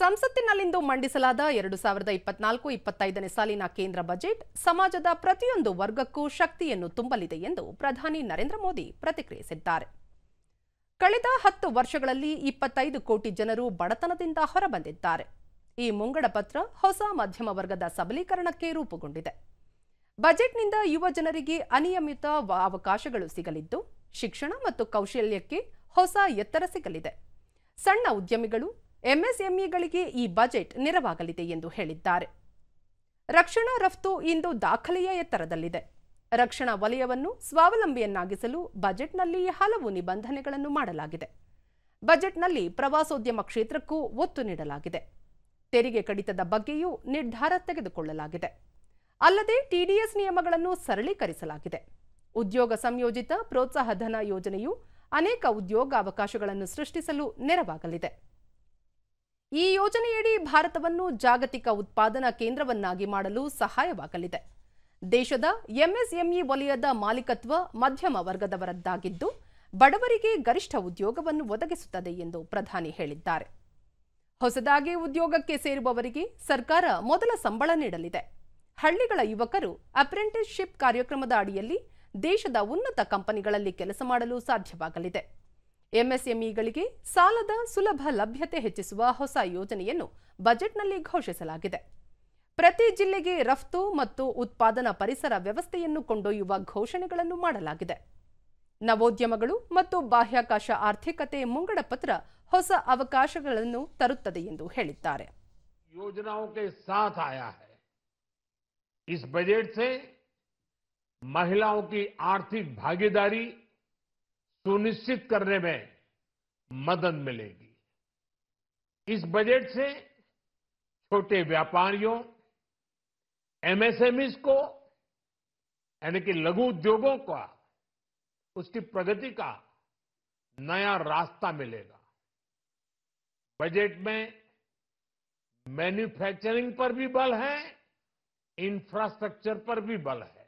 ಸಂಸತ್ತಿನಲ್ಲಿಂದು ಮಂಡಿಸಲಾದ ಎರಡು ಸಾವಿರದ ಇಪ್ಪತ್ನಾಲ್ಕು ಇಪ್ಪತ್ತೈದನೇ ಸಾಲಿನ ಕೇಂದ್ರ ಬಜೆಟ್ ಸಮಾಜದ ಪ್ರತಿಯೊಂದು ವರ್ಗಕ್ಕೂ ಶಕ್ತಿಯನ್ನು ತುಂಬಲಿದೆ ಎಂದು ಪ್ರಧಾನಿ ನರೇಂದ್ರ ಮೋದಿ ಪ್ರತಿಕ್ರಿಯಿಸಿದ್ದಾರೆ ಕಳೆದ ಹತ್ತು ವರ್ಷಗಳಲ್ಲಿ ಇಪ್ಪತ್ತೈದು ಕೋಟಿ ಜನರು ಬಡತನದಿಂದ ಹೊರಬಂದಿದ್ದಾರೆ ಈ ಮುಂಗಡ ಪತ್ರ ಹೊಸ ಮಧ್ಯಮ ವರ್ಗದ ಸಬಲೀಕರಣಕ್ಕೆ ರೂಪುಗೊಂಡಿದೆ ಬಜೆಟ್ನಿಂದ ಯುವ ಜನರಿಗೆ ಅನಿಯಮಿತ ಅವಕಾಶಗಳು ಸಿಗಲಿದ್ದು ಶಿಕ್ಷಣ ಮತ್ತು ಕೌಶಲ್ಯಕ್ಕೆ ಹೊಸ ಎತ್ತರ ಸಿಗಲಿದೆ ಸಣ್ಣ ಉದ್ಯಮಿಗಳು ಎಂಎಸ್ಎಂಇಗಳಿಗೆ ಈ ಬಜೆಟ್ ನೆರವಾಗಲಿದೆ ಎಂದು ಹೇಳಿದ್ದಾರೆ ರಕ್ಷಣಾ ರಫ್ತು ಇಂದು ದಾಖಲೆಯ ಎತ್ತರದಲ್ಲಿದೆ ರಕ್ಷಣಾ ವಲಯವನ್ನು ಸ್ವಾವಲಂಬಿಯನ್ನಾಗಿಸಲು ಬಜೆಟ್ನಲ್ಲಿ ಹಲವು ನಿಬಂಧನೆಗಳನ್ನು ಮಾಡಲಾಗಿದೆ ಬಜೆಟ್ನಲ್ಲಿ ಪ್ರವಾಸೋದ್ಯಮ ಕ್ಷೇತ್ರಕ್ಕೂ ಒತ್ತು ನೀಡಲಾಗಿದೆ ತೆರಿಗೆ ಕಡಿತದ ಬಗ್ಗೆಯೂ ನಿರ್ಧಾರ ತೆಗೆದುಕೊಳ್ಳಲಾಗಿದೆ ಅಲ್ಲದೆ ಟಿಡಿಎಸ್ ನಿಯಮಗಳನ್ನು ಸರಳೀಕರಿಸಲಾಗಿದೆ ಉದ್ಯೋಗ ಸಂಯೋಜಿತ ಪ್ರೋತ್ಸಾಹಧನ ಯೋಜನೆಯು ಅನೇಕ ಉದ್ಯೋಗಾವಕಾಶಗಳನ್ನು ಸೃಷ್ಟಿಸಲು ನೆರವಾಗಲಿದೆ ಈ ಯೋಜನೆಯಡಿ ಭಾರತವನ್ನು ಜಾಗತಿಕ ಉತ್ಪಾದನಾ ಕೇಂದ್ರವನ್ನಾಗಿ ಮಾಡಲು ಸಹಾಯವಾಗಲಿದೆ ದೇಶದ ಎಂಎಸ್ಎಂಇ ವಲಯದ ಮಾಲೀಕತ್ವ ಮಧ್ಯಮ ವರ್ಗದವರದ್ದಾಗಿದ್ದು ಬಡವರಿಗೆ ಗರಿಷ್ಠ ಉದ್ಯೋಗವನ್ನು ಒದಗಿಸುತ್ತದೆ ಎಂದು ಪ್ರಧಾನಿ ಹೇಳಿದ್ದಾರೆ ಹೊಸದಾಗಿ ಉದ್ಯೋಗಕ್ಕೆ ಸೇರುವವರಿಗೆ ಸರ್ಕಾರ ಮೊದಲ ಸಂಬಳ ನೀಡಲಿದೆ ಹಳ್ಳಿಗಳ ಯುವಕರು ಅಪ್ರೆಂಟಿಸ್ಶಿಪ್ ಕಾರ್ಯಕ್ರಮದ ಅಡಿಯಲ್ಲಿ ದೇಶದ ಉನ್ನತ ಕಂಪನಿಗಳಲ್ಲಿ ಕೆಲಸ ಮಾಡಲು ಸಾಧ್ಯವಾಗಲಿದೆ ಎಂಎಸ್ಎಂಇಗಳಿಗೆ ಸಾಲದ ಸುಲಭ ಲಭ್ಯತೆ ಹೆಚ್ಚಿಸುವ ಹೊಸ ಯೋಜನೆಯನ್ನು ಬಜೆಟ್ನಲ್ಲಿ ಘೋಷಿಸಲಾಗಿದೆ ಪ್ರತಿ ಜಿಲ್ಲೆಗೆ ರಫ್ತು ಮತ್ತು ಉತ್ಪಾದನಾ ಪರಿಸರ ವ್ಯವಸ್ಥೆಯನ್ನು ಕೊಂಡೊಯ್ಯುವ ಘೋಷಣೆಗಳನ್ನು ಮಾಡಲಾಗಿದೆ ನವೋದ್ಯಮಗಳು ಮತ್ತು ಬಾಹ್ಯಾಕಾಶ ಆರ್ಥಿಕತೆ ಮುಂಗಡ ಪತ್ರ ಹೊಸ ಅವಕಾಶಗಳನ್ನು ತರುತ್ತದೆ ಎಂದು ಹೇಳಿದ್ದಾರೆ ಮಹಿಳಾ ಭಾಗಿದಾರಿ ಭಾಗಿದಾರಿ सुनिश्चित करने में मदद मिलेगी इस बजट से छोटे व्यापारियों एमएसएमईस को यानी कि लघु उद्योगों का उसकी प्रगति का नया रास्ता मिलेगा बजट में मैन्युफैक्चरिंग पर भी बल है इंफ्रास्ट्रक्चर पर भी बल है